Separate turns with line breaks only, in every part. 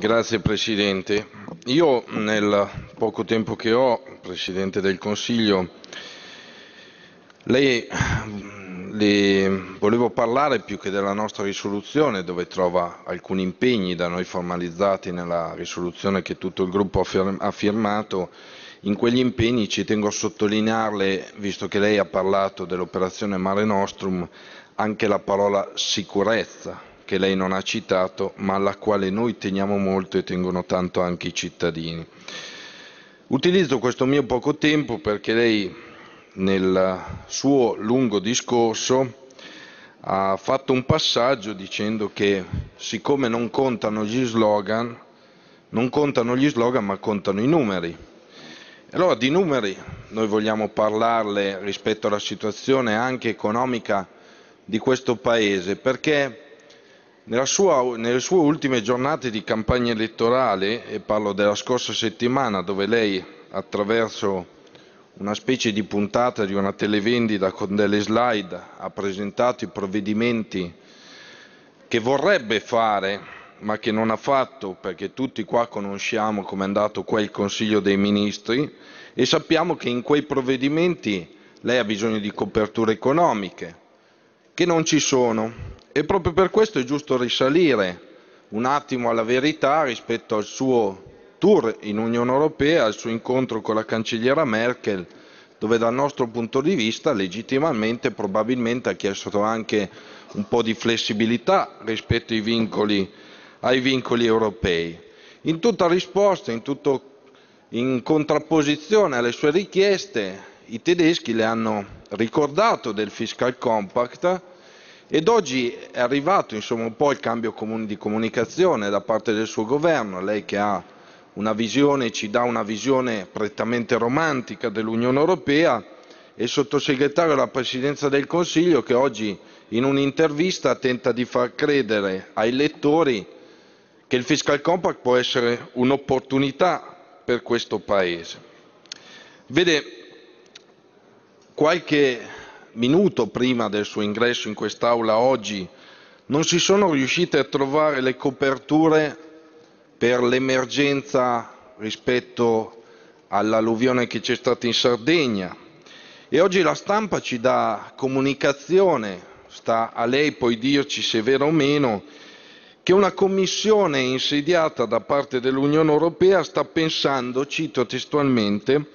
Grazie Presidente. Io nel poco tempo che ho, Presidente del Consiglio, lei le volevo parlare più che della nostra risoluzione dove trova alcuni impegni da noi formalizzati nella risoluzione che tutto il gruppo ha firmato. In quegli impegni ci tengo a sottolinearle, visto che lei ha parlato dell'operazione Mare Nostrum, anche la parola sicurezza, che lei non ha citato, ma alla quale noi teniamo molto e tengono tanto anche i cittadini. Utilizzo questo mio poco tempo perché lei nel suo lungo discorso ha fatto un passaggio dicendo che siccome non contano gli slogan, non contano gli slogan ma contano i numeri. Allora di numeri noi vogliamo parlarle rispetto alla situazione anche economica di questo Paese perché sua, nelle sue ultime giornate di campagna elettorale, e parlo della scorsa settimana, dove lei, attraverso una specie di puntata di una televendita con delle slide, ha presentato i provvedimenti che vorrebbe fare ma che non ha fatto perché tutti qua conosciamo come è andato qua il Consiglio dei Ministri e sappiamo che in quei provvedimenti lei ha bisogno di coperture economiche, che non ci sono e proprio per questo è giusto risalire un attimo alla verità rispetto al suo tour in Unione Europea, al suo incontro con la cancelliera Merkel, dove dal nostro punto di vista legittimamente probabilmente ha chiesto anche un po' di flessibilità rispetto ai vincoli, ai vincoli europei. In tutta risposta, in, tutto, in contrapposizione alle sue richieste, i tedeschi le hanno ricordato del Fiscal Compact, ed oggi è arrivato insomma, un po' il cambio di comunicazione da parte del suo governo, lei che ha una visione, ci dà una visione prettamente romantica dell'Unione Europea e il sottosegretario alla Presidenza del Consiglio che oggi in un'intervista tenta di far credere ai lettori che il fiscal compact può essere un'opportunità per questo Paese. Vede, qualche minuto prima del suo ingresso in quest'Aula oggi, non si sono riuscite a trovare le coperture per l'emergenza rispetto all'alluvione che c'è stata in Sardegna. E oggi la stampa ci dà comunicazione, sta a lei poi dirci se è vero o meno, che una commissione insediata da parte dell'Unione Europea sta pensando, cito testualmente,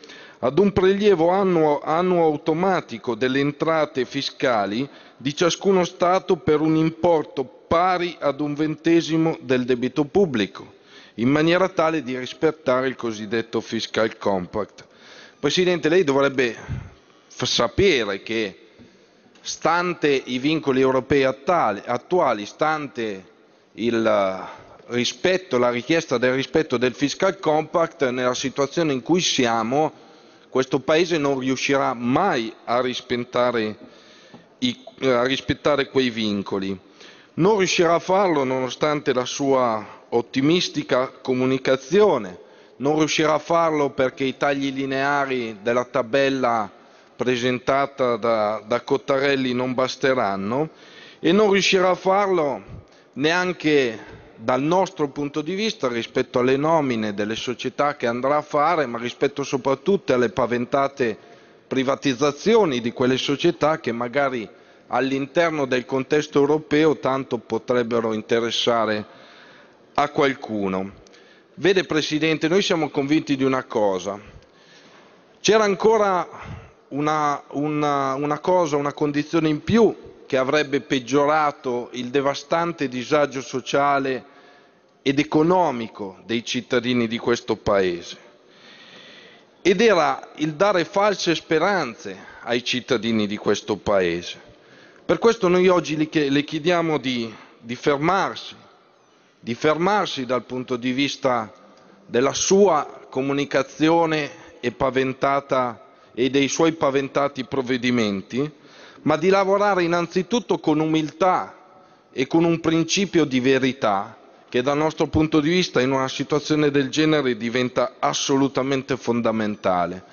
ad un prelievo annuo, annuo automatico delle entrate fiscali di ciascuno Stato per un importo pari ad un ventesimo del debito pubblico, in maniera tale di rispettare il cosiddetto fiscal compact. Presidente, lei dovrebbe sapere che, stante i vincoli europei attuali, stante il rispetto, la richiesta del rispetto del fiscal compact, nella situazione in cui siamo, questo Paese non riuscirà mai a rispettare, i, a rispettare quei vincoli. Non riuscirà a farlo nonostante la sua ottimistica comunicazione, non riuscirà a farlo perché i tagli lineari della tabella presentata da, da, Cottarelli non basteranno e non riuscirà a farlo neanche dal nostro punto di vista rispetto alle nomine delle società che andrà a fare, ma rispetto soprattutto alle paventate privatizzazioni di quelle società che magari all'interno del contesto europeo tanto potrebbero interessare a qualcuno. Vede Presidente, noi siamo convinti di una cosa. C'era ancora una, una, una cosa, una condizione in più che avrebbe peggiorato il devastante disagio sociale ed economico dei cittadini di questo Paese. Ed era il dare false speranze ai cittadini di questo Paese. Per questo noi oggi le chiediamo di, di fermarsi, di fermarsi dal punto di vista della sua comunicazione e, e dei suoi paventati provvedimenti ma di lavorare innanzitutto con umiltà e con un principio di verità che dal nostro punto di vista in una situazione del genere diventa assolutamente fondamentale.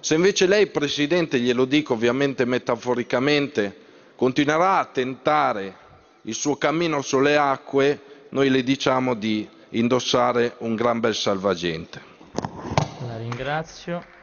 Se invece lei, Presidente, glielo dico ovviamente metaforicamente, continuerà a tentare il suo cammino sulle acque, noi le diciamo di indossare un gran bel salvagente. La ringrazio.